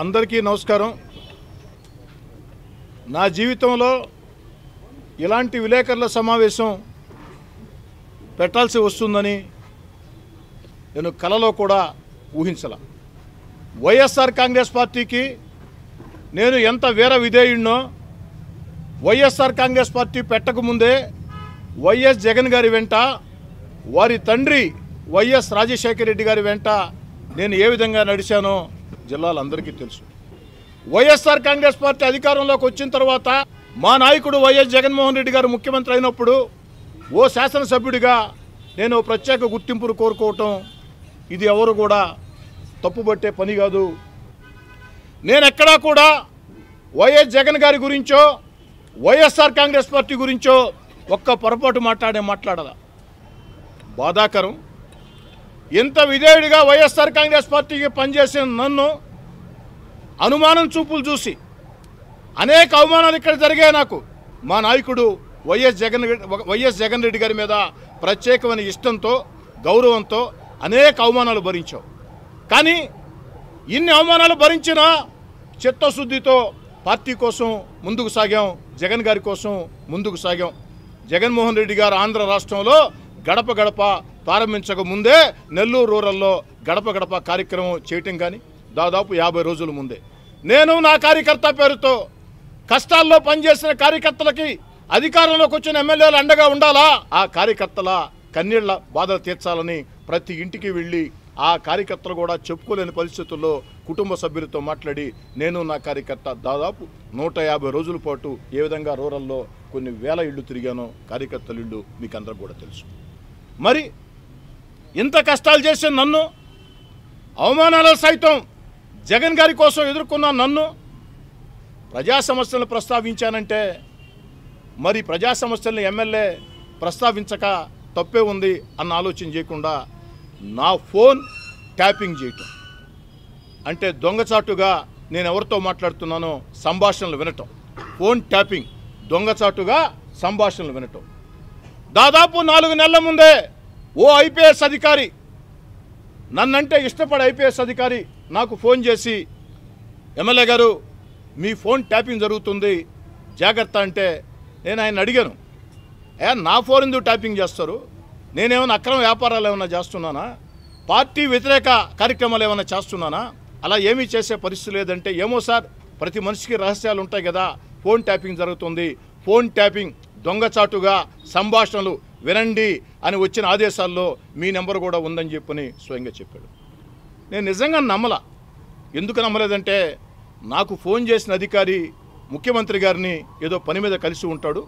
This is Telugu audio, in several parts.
అందరికీ నమస్కారం నా జీవితంలో ఇలాంటి విలేకరుల సమావేశం పెట్టాల్సి వస్తుందని నేను కలలో కూడా ఊహించల వైఎస్ఆర్ కాంగ్రెస్ పార్టీకి నేను ఎంత వేర విధేయుడినో వైఎస్ఆర్ కాంగ్రెస్ పార్టీ పెట్టకముందే వైఎస్ జగన్ గారి వెంట వారి తండ్రి వైఎస్ రాజశేఖర రెడ్డి గారి వెంట నేను ఏ విధంగా నడిచానో జిల్లాలందరికీ తెలుసు వైఎస్ఆర్ కాంగ్రెస్ పార్టీ అధికారంలోకి వచ్చిన తర్వాత మా నాయకుడు వైఎస్ జగన్మోహన్ రెడ్డి గారు ముఖ్యమంత్రి అయినప్పుడు ఓ శాసనసభ్యుడిగా నేను ప్రత్యేక గుర్తింపును కోరుకోవటం ఇది ఎవరు కూడా తప్పుబట్టే పని కాదు నేను ఎక్కడా కూడా వైఎస్ జగన్ గారి గురించో వైఎస్ఆర్ కాంగ్రెస్ పార్టీ గురించో ఒక్క పొరపాటు మాట్లాడే మాట్లాడదా బాధాకరం ఇంత విధేయుడిగా వైఎస్ఆర్ కాంగ్రెస్ పార్టీకి పనిచేసిన నన్ను అనుమానం చూపులు చూసి అనేక అవమానాలు ఇక్కడ జరిగాయి నాకు మా నాయకుడు వైఎస్ జగన్ వైఎస్ జగన్ రెడ్డి గారి మీద ప్రత్యేకమైన ఇష్టంతో గౌరవంతో అనేక అవమానాలు భరించావు కానీ ఇన్ని అవమానాలు భరించిన చిత్తశుద్ధితో పార్టీ కోసం ముందుకు సాగాం జగన్ గారి కోసం ముందుకు సాగాం జగన్మోహన్ రెడ్డి గారు ఆంధ్ర రాష్ట్రంలో గడప గడప ప్రారంభించక ముందే నెల్లూరు రూరల్లో గడప గడప కార్యక్రమం చేయటం కానీ దాదాపు యాభై రోజుల ముందే నేను నా కార్యకర్త పేరుతో కష్టాల్లో పనిచేసిన కార్యకర్తలకి అధికారంలోకి వచ్చిన ఎమ్మెల్యేలు అండగా ఉండాలా ఆ కార్యకర్తల కన్నీళ్ల బాధలు తీర్చాలని ప్రతి ఇంటికి వెళ్ళి ఆ కార్యకర్తలు కూడా చెప్పుకోలేని పరిస్థితుల్లో కుటుంబ సభ్యులతో మాట్లాడి నేను నా కార్యకర్త దాదాపు నూట యాభై రోజుల పాటు ఏ విధంగా రూరల్లో కొన్ని వేల ఇళ్ళు తిరిగానో కార్యకర్తల ఇళ్ళు మీకు అందరూ కూడా తెలుసు మరి ఇంత కష్టాలు చేసిన నన్ను అవమానాలు సైతం జగన్ గారి కోసం ఎదుర్కొన్న నన్ను ప్రజా సమస్యలను ప్రస్తావించానంటే మరి ప్రజా సమస్యలను ఎమ్మెల్యే ప్రస్తావించక తప్పే ఉంది అన్న ఆలోచన చేయకుండా నా ఫోన్ ట్యాపింగ్ చేయటం అంటే దొంగచాటుగా నేను ఎవరితో మాట్లాడుతున్నానో సంభాషణలు వినటం ఫోన్ ట్యాపింగ్ దొంగచాటుగా సంభాషణలు వినటం దాదాపు నాలుగు నెలల ముందే ఓ ఐపీఎస్ అధికారి నన్నంటే ఇష్టపడే ఐపీఎస్ అధికారి నాకు ఫోన్ చేసి ఎమ్మెల్యే గారు మీ ఫోన్ ట్యాపింగ్ జరుగుతుంది జాగ్రత్త అంటే నేను ఆయన అడిగాను ఏ నా ఫోన్ ఎందుకు ట్యాపింగ్ చేస్తారు నేనేమైనా అక్రమ వ్యాపారాలు ఏమైనా చేస్తున్నానా పార్టీ వ్యతిరేక కార్యక్రమాలు ఏమైనా చేస్తున్నానా అలా ఏమీ చేసే పరిస్థితి లేదంటే ఏమో సార్ ప్రతి మనిషికి రహస్యాలు ఉంటాయి కదా ఫోన్ ట్యాపింగ్ జరుగుతుంది ఫోన్ ట్యాపింగ్ దొంగచాటుగా సంభాషణలు వినండి అని వచ్చిన ఆదేశాల్లో మీ నెంబర్ కూడా ఉందని చెప్పని స్వయంగా చెప్పాడు నేను నిజంగా నమ్మల ఎందుకు నమ్మలేదంటే నాకు ఫోన్ చేసిన అధికారి ముఖ్యమంత్రి గారిని ఏదో పని మీద కలిసి ఉంటాడు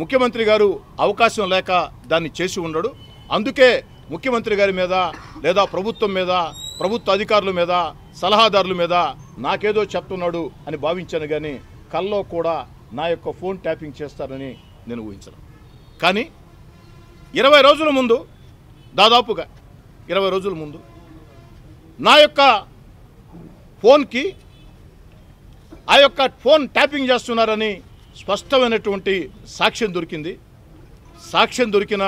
ముఖ్యమంత్రి గారు అవకాశం లేక దాన్ని చేసి ఉండడు అందుకే ముఖ్యమంత్రి గారి మీద లేదా ప్రభుత్వం మీద ప్రభుత్వ అధికారుల మీద సలహాదారుల మీద నాకేదో చెప్తున్నాడు అని భావించాను కానీ కల్లో కూడా నా యొక్క ఫోన్ ట్యాపింగ్ చేస్తారని నేను ఊహించను కానీ ఇరవై రోజుల ముందు దాదాపుగా ఇరవై రోజుల ముందు నా యొక్క ఫోన్కి ఆ యొక్క ఫోన్ ట్యాపింగ్ చేస్తున్నారని స్పష్టమైనటువంటి సాక్ష్యం దొరికింది సాక్ష్యం దొరికిన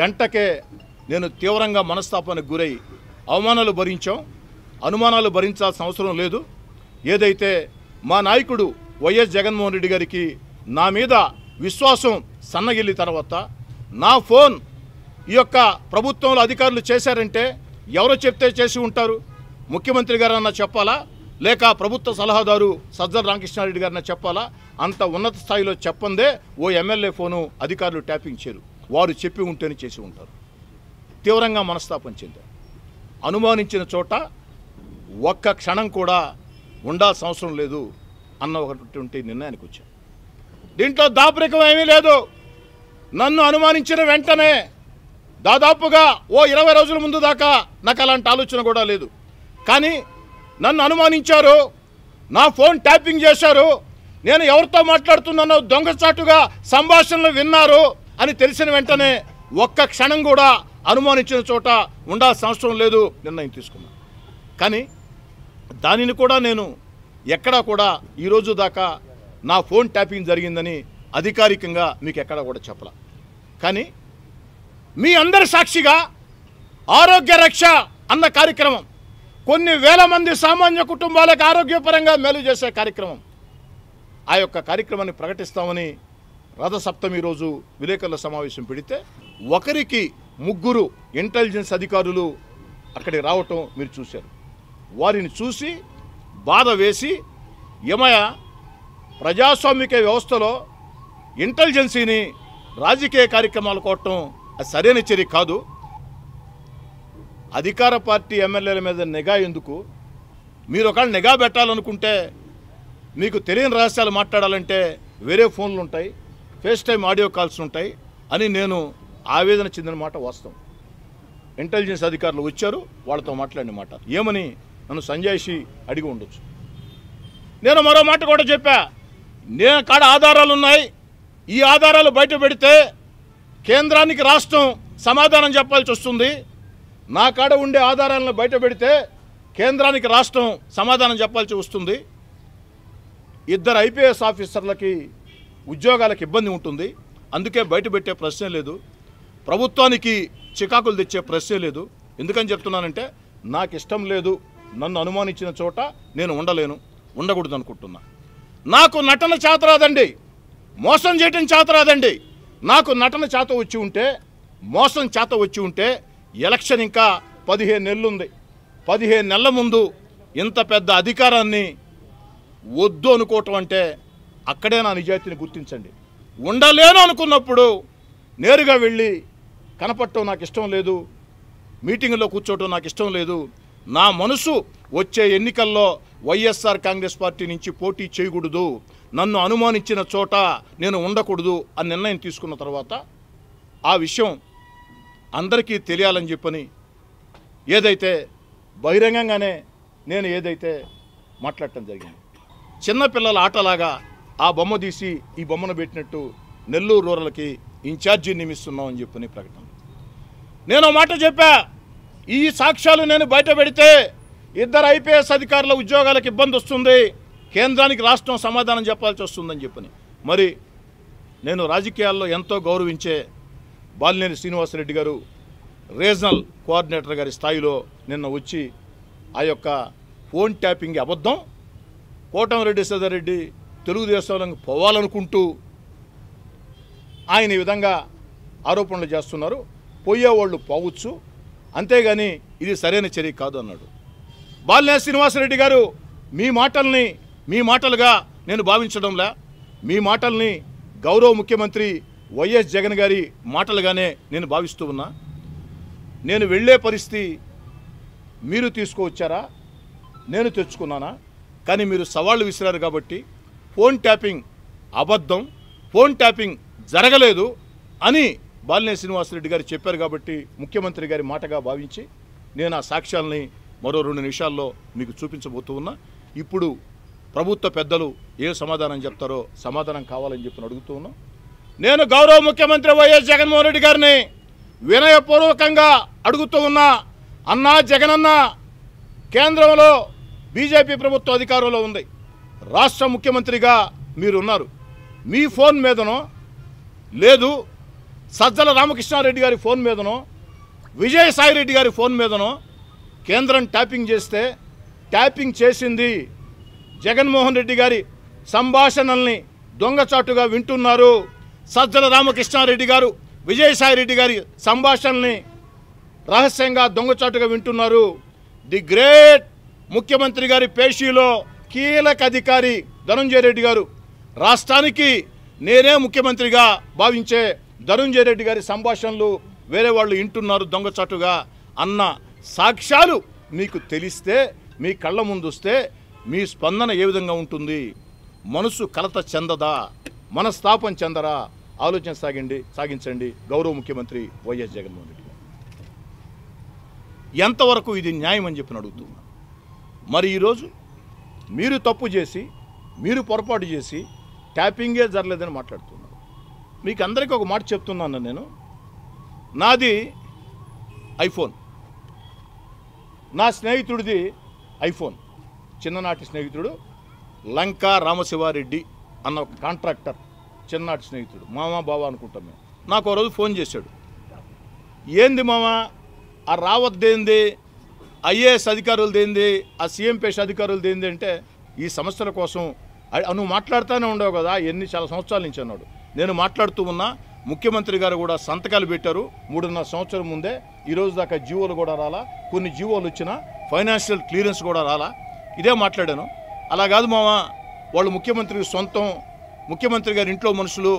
గంటకే నేను తీవ్రంగా మనస్తాపానికి గురై అవమానాలు భరించాం అనుమానాలు భరించాల్సిన అవసరం లేదు ఏదైతే మా నాయకుడు వైఎస్ జగన్మోహన్ రెడ్డి గారికి నా మీద విశ్వాసం సన్నగిల్లి తర్వాత నా ఫోన్ ఈ యొక్క ప్రభుత్వంలో అధికారులు చేశారంటే ఎవరో చెప్తే చేసి ఉంటారు ముఖ్యమంత్రి గారన్నా చెప్పాలా లేక ప్రభుత్వ సలహాదారు సజ్జల రామకృష్ణారెడ్డి గారిన చెప్పాలా అంత ఉన్నత స్థాయిలో చెప్పందే ఓ ఎమ్మెల్యే ఫోను అధికారులు ట్యాపింగ్ చేయరు వారు చెప్పి ఉంటేనే చేసి ఉంటారు తీవ్రంగా మనస్తాపం చెంది అనుమానించిన చోట ఒక్క క్షణం కూడా ఉండాల్సిన అవసరం లేదు అన్న ఒకటువంటి నిర్ణయానికి వచ్చాను దీంట్లో దాపరికం ఏమీ లేదు నన్ను అనుమానించిన వెంటనే దాదాపుగా ఓ ఇరవై రోజుల ముందు దాకా నాకు అలాంటి ఆలోచన కూడా లేదు కానీ నన్ను అనుమానించారు నా ఫోన్ ట్యాపింగ్ చేశారు నేను ఎవరితో మాట్లాడుతున్నానో దొంగచాటుగా సంభాషణలు విన్నారు అని తెలిసిన వెంటనే ఒక్క క్షణం కూడా అనుమానించిన చోట ఉండాల్సిన అవసరం లేదు నిర్ణయం తీసుకున్నాను కానీ దానిని కూడా నేను ఎక్కడా కూడా ఈరోజు దాకా నా ఫోన్ ట్యాపింగ్ జరిగిందని అధికారికంగా మీకు ఎక్కడా కూడా చెప్పాల కానీ మీ అందరి సాక్షిగా ఆరోగ్య రక్ష అన్న కార్యక్రమం కొన్ని వేల మంది సామాన్య కుటుంబాలకు ఆరోగ్యపరంగా మేలు చేసే కార్యక్రమం ఆ యొక్క కార్యక్రమాన్ని ప్రకటిస్తామని రథసప్తమి రోజు విలేకరుల సమావేశం పెడితే ఒకరికి ముగ్గురు ఇంటెలిజెన్స్ అధికారులు అక్కడికి రావటం మీరు చూశారు వారిని చూసి బాధ వేసి యమయ ప్రజాస్వామిక వ్యవస్థలో ఇంటెలిజెన్సీని రాజకీయ కార్యక్రమాలు కోవటం అది సరైన చర్య కాదు అధికార పార్టీ ఎమ్మెల్యేల మీద నిఘా ఎందుకు మీరు ఒకవేళ నిఘా పెట్టాలనుకుంటే మీకు తెలియని రహస్యాలు మాట్లాడాలంటే వేరే ఫోన్లు ఉంటాయి ఫేస్ టైం ఆడియో కాల్స్ ఉంటాయి అని నేను ఆవేదన చెందిన మాట వాస్తవం ఇంటెలిజెన్స్ అధికారులు వచ్చారు వాళ్ళతో మాట్లాడిన మాట ఏమని నన్ను సంజాయిషి అడిగి ఉండొచ్చు నేను మరో మాట కూడా చెప్పా నేను కాడ ఆధారాలు ఉన్నాయి ఈ ఆధారాలు బయట పెడితే కేంద్రానికి రాష్ట్రం సమాధానం చెప్పాల్సి వస్తుంది నా కాడ ఉండే ఆధారాలను బయట పెడితే కేంద్రానికి రాష్ట్రం సమాధానం చెప్పాల్సి వస్తుంది ఇద్దరు ఐపీఎస్ ఆఫీసర్లకి ఉద్యోగాలకు ఇబ్బంది ఉంటుంది అందుకే బయట పెట్టే ప్రశ్నే లేదు ప్రభుత్వానికి చికాకులు తెచ్చే ప్రశ్నే లేదు ఎందుకని చెప్తున్నానంటే నాకు ఇష్టం లేదు నన్ను అనుమానించిన చోట నేను ఉండలేను ఉండకూడదు అనుకుంటున్నా నాకు నటన చేతరాదండి మోసం చేయటం చేత రాదండి నాకు నటన చేత వచ్చి ఉంటే మోసం చేత వచ్చి ఉంటే ఎలక్షన్ ఇంకా పదిహేను నెలలుంది పదిహేను నెలల ముందు ఇంత పెద్ద అధికారాన్ని వద్దు అనుకోవటం అంటే అక్కడే నా నిజాయితీని గుర్తించండి ఉండలేను అనుకున్నప్పుడు నేరుగా వెళ్ళి కనపడటం నాకు ఇష్టం లేదు మీటింగ్లో కూర్చోవటం నాకు ఇష్టం లేదు నా మనసు వచ్చే ఎన్నికల్లో వైఎస్ఆర్ కాంగ్రెస్ పార్టీ నుంచి పోటీ చేయకూడదు నన్ను అనుమానించిన చోట నేను ఉండకూడదు అని నిర్ణయం తీసుకున్న తర్వాత ఆ విషయం అందరికీ తెలియాలని చెప్పని ఏదైతే బహిరంగంగానే నేను ఏదైతే మాట్లాడటం జరిగింది చిన్నపిల్లల ఆటలాగా ఆ బొమ్మ తీసి ఈ బొమ్మను పెట్టినట్టు నెల్లూరు రూరల్కి ఇన్ఛార్జి నియమిస్తున్నామని చెప్పని ప్రకటన నేను మాట చెప్పా ఈ సాక్ష్యాలు నేను బయట పెడితే ఇద్దరు ఐపీఎస్ అధికారుల ఉద్యోగాలకు ఇబ్బంది వస్తుంది కేంద్రానికి రాష్ట్రం సమాధానం చెప్పాల్సి వస్తుందని చెప్పని మరి నేను రాజకీయాల్లో ఎంతో గౌరవించే బాలినేని శ్రీనివాసరెడ్డి గారు రీజనల్ కోఆర్డినేటర్ గారి స్థాయిలో నిన్న వచ్చి ఆ యొక్క ఫోన్ ట్యాపింగ్ అబద్ధం కోటమిరెడ్డి సదరెడ్డి తెలుగుదేశం పోవాలనుకుంటూ ఆయన ఈ విధంగా ఆరోపణలు చేస్తున్నారు పోయేవాళ్ళు పోవచ్చు అంతేగాని ఇది సరైన చర్య కాదు అన్నాడు బాలినేని శ్రీనివాసరెడ్డి గారు మీ మాటల్ని మీ మాటలుగా నేను భావించడంలా మీ మాటల్ని గౌరవ ముఖ్యమంత్రి వైఎస్ జగన్ గారి మాటలుగానే నేను భావిస్తూ ఉన్నా నేను వెళ్ళే పరిస్థితి మీరు తీసుకువచ్చారా నేను తెచ్చుకున్నానా కానీ మీరు సవాళ్ళు విసిరారు కాబట్టి ఫోన్ ట్యాపింగ్ అబద్ధం ఫోన్ ట్యాపింగ్ జరగలేదు అని బాలినే శ్రీనివాసరెడ్డి గారు చెప్పారు కాబట్టి ముఖ్యమంత్రి గారి మాటగా భావించి నేను ఆ సాక్ష్యాలని మరో రెండు నిమిషాల్లో మీకు చూపించబోతున్నా ఇప్పుడు ప్రభుత్వ పెద్దలు ఏ సమాధానం చెప్తారో సమాధానం కావాలని చెప్పి అడుగుతూ ఉన్నాం నేను గౌరవ ముఖ్యమంత్రి వైఎస్ జగన్మోహన్ రెడ్డి గారిని వినయపూర్వకంగా అడుగుతూ ఉన్నా అన్నా జగనన్న కేంద్రంలో బీజేపీ ప్రభుత్వ అధికారంలో ఉంది రాష్ట్ర ముఖ్యమంత్రిగా మీరున్నారు మీ ఫోన్ మీదనో లేదు సజ్జల రామకృష్ణారెడ్డి గారి ఫోన్ మీదనో విజయసాయిరెడ్డి గారి ఫోన్ మీదనో కేంద్రం ట్యాపింగ్ చేస్తే ట్యాపింగ్ చేసింది జగన్మోహన్ రెడ్డి గారి సంభాషణల్ని దొంగచాటుగా వింటున్నారు సజ్జల రామకృష్ణారెడ్డి గారు విజయసాయిరెడ్డి గారి సంభాషణల్ని రహస్యంగా దొంగచాటుగా వింటున్నారు ది గ్రేట్ ముఖ్యమంత్రి గారి పేషీలో కీలక అధికారి ధనుంజయ రెడ్డి గారు రాష్ట్రానికి నేనే ముఖ్యమంత్రిగా భావించే ధనుంజయ రెడ్డి గారి సంభాషణలు వేరే వాళ్ళు వింటున్నారు దొంగచాటుగా అన్న సాక్ష్యాలు మీకు తెలిస్తే మీ కళ్ళ ముందుస్తే మీ స్పందన ఏ విధంగా ఉంటుంది మనసు కలత చెందదా మనస్తాపం చెందరా ఆలోచన సాగండి సాగించండి గౌరవ ముఖ్యమంత్రి వైఎస్ జగన్మోహన్ రెడ్డి ఎంతవరకు ఇది న్యాయం అని చెప్పి అడుగుతున్నా మరి ఈరోజు మీరు తప్పు చేసి మీరు పొరపాటు చేసి ట్యాపింగే జరలేదని మాట్లాడుతున్నారు మీకు అందరికీ ఒక మాట చెప్తున్నాను నేను నాది ఐఫోన్ నా స్నేహితుడిది ఐఫోన్ చిన్ననాటి స్నేహితుడు లంకా రామశివారెడ్డి అన్న ఒక కాంట్రాక్టర్ చిన్ననాటి స్నేహితుడు మామ బావ అనుకుంటాం మేము నాకు ఒక రోజు ఫోన్ చేశాడు ఏంది మామ ఆ దేంది ఐఏఎస్ అధికారులు దేంది ఆ సీఎం పేష దేంది అంటే ఈ సమస్యల కోసం నువ్వు మాట్లాడుతూనే ఉండవు కదా ఎన్ని చాలా సంవత్సరాల నుంచి అన్నాడు నేను మాట్లాడుతూ ఉన్నా ముఖ్యమంత్రి గారు కూడా సంతకాలు పెట్టారు మూడున్నర సంవత్సరం ముందే ఈరోజు దాకా జీవోలు కూడా రాలా కొన్ని జీవోలు వచ్చినా ఫైనాన్షియల్ క్లియరెన్స్ కూడా రాలా ఇదే మాట్లాడాను అలా కాదు మామ వాళ్ళు ముఖ్యమంత్రికి సొంతం ముఖ్యమంత్రి గారి ఇంట్లో మనుషులు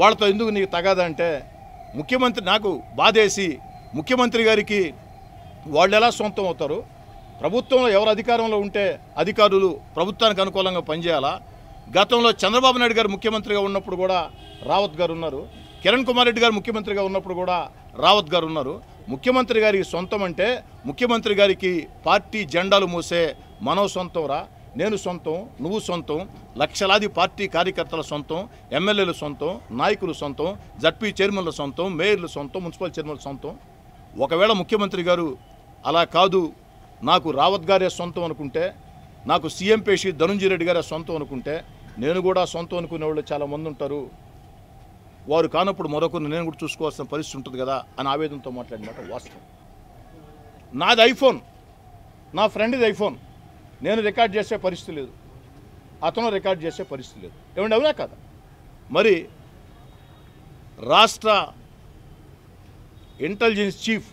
వాళ్ళతో ఎందుకు నీకు తగాదంటే ముఖ్యమంత్రి నాకు బాధేసి ముఖ్యమంత్రి గారికి వాళ్ళు ఎలా సొంతం అవుతారు ప్రభుత్వంలో ఎవరు అధికారంలో ఉంటే అధికారులు ప్రభుత్వానికి అనుకూలంగా పనిచేయాలా గతంలో చంద్రబాబు నాయుడు గారు ముఖ్యమంత్రిగా ఉన్నప్పుడు కూడా రావత్ గారు ఉన్నారు కిరణ్ కుమార్ రెడ్డి గారు ముఖ్యమంత్రిగా ఉన్నప్పుడు కూడా రావత్ గారు ఉన్నారు ముఖ్యమంత్రి గారికి సొంతం అంటే ముఖ్యమంత్రి గారికి పార్టీ జెండాలు మూసే మనం సొంతం రా నేను సొంతం నువ్వు సొంతం లక్షలాది పార్టీ కార్యకర్తల సొంతం ఎమ్మెల్యేలు సొంతం నాయకులు సొంతం జడ్పీ చైర్మన్ల సొంతం మేయర్లు సొంతం మున్సిపల్ చైర్మన్ల సొంతం ఒకవేళ ముఖ్యమంత్రి గారు అలా కాదు నాకు రావత్ గారే సొంతం అనుకుంటే నాకు సీఎం పేషి ధనుంజయ రెడ్డి గారే సొంతం అనుకుంటే నేను కూడా సొంతం అనుకునే వాళ్ళు చాలామంది ఉంటారు వారు కానప్పుడు మరొకరిని నేను కూడా చూసుకోవాల్సిన పరిస్థితి ఉంటుంది కదా అని ఆవేదనతో మాట్లాడినమాట వాస్తవం నాది ఐఫోన్ నా ఫ్రెండ్ది ఐఫోన్ నేను రికార్డ్ చేసే పరిస్థితి లేదు అతను రికార్డ్ చేసే పరిస్థితి లేదు ఏమండి అవునా కదా మరి రాష్ట్ర ఇంటెలిజెన్స్ చీఫ్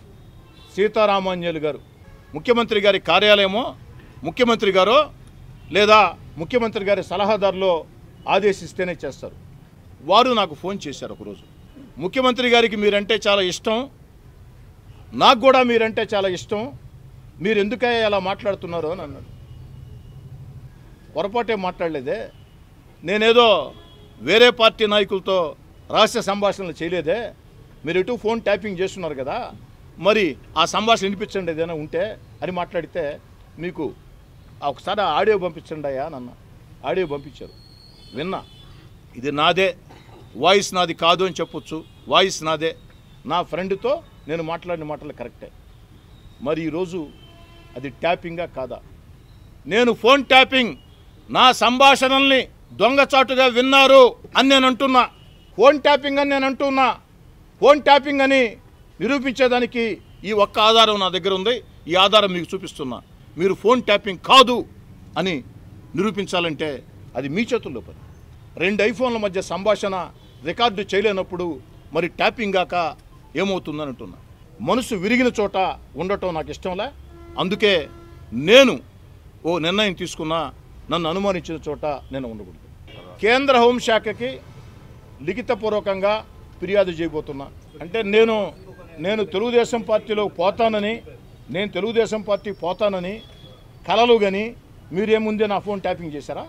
సీతారామాన్యాలు గారు ముఖ్యమంత్రి గారి కార్యాలయమో ముఖ్యమంత్రి గారో లేదా ముఖ్యమంత్రి గారి సలహాదారులో ఆదేశిస్తేనే చేస్తారు వారు నాకు ఫోన్ చేశారు ఒకరోజు ముఖ్యమంత్రి గారికి మీరంటే చాలా ఇష్టం నాకు కూడా మీరంటే చాలా ఇష్టం మీరు ఎందుకయ్యా ఇలా మాట్లాడుతున్నారో అని అన్నాడు పొరపాటే మాట్లాడలేదే నేనేదో వేరే పార్టీ నాయకులతో రహస్య సంభాషణలు చేయలేదే మీరు ఇటు ఫోన్ ట్యాపింగ్ చేస్తున్నారు కదా మరి ఆ సంభాషణ వినిపించండి ఏదైనా ఉంటే అని మాట్లాడితే మీకు ఒకసారి ఆడియో పంపించండి అయ్యా నన్న ఆడియో పంపించారు విన్నా ఇది నాదే వాయిస్ నాది కాదు అని చెప్పొచ్చు వాయిస్ నాదే నా ఫ్రెండ్తో నేను మాట్లాడిన మాటలు కరెక్టే మరి ఈరోజు అది ట్యాపింగా కాదా నేను ఫోన్ ట్యాపింగ్ నా సంభాషణల్ని దొంగచాటుగా విన్నారు అని నేను అంటున్నా ఫోన్ ట్యాపింగ్ అని నేను అంటున్నా ఫోన్ ట్యాపింగ్ అని నిరూపించేదానికి ఈ ఒక్క ఆధారం నా దగ్గర ఉంది ఈ ఆధారం మీకు చూపిస్తున్నా మీరు ఫోన్ ట్యాపింగ్ కాదు అని నిరూపించాలంటే అది మీ చేతుల్లో పని రెండు ఐఫోన్ల మధ్య సంభాషణ రికార్డు చేయలేనప్పుడు మరి ట్యాపింగ్ గాక ఏమవుతుందని అంటున్నా మనసు విరిగిన చోట ఉండటం నాకు ఇష్టంలే అందుకే నేను ఓ నిర్ణయం తీసుకున్నా నన్ను అనుమానించిన చోట నేను ఉండకూడదు కేంద్ర హోంశాఖకి లిఖితపూర్వకంగా ఫిర్యాదు చేయబోతున్నా అంటే నేను నేను తెలుగుదేశం పార్టీలో పోతానని నేను తెలుగుదేశం పార్టీ పోతానని కలలుగని మీరేముందే నా ఫోన్ ట్యాపింగ్ చేశారా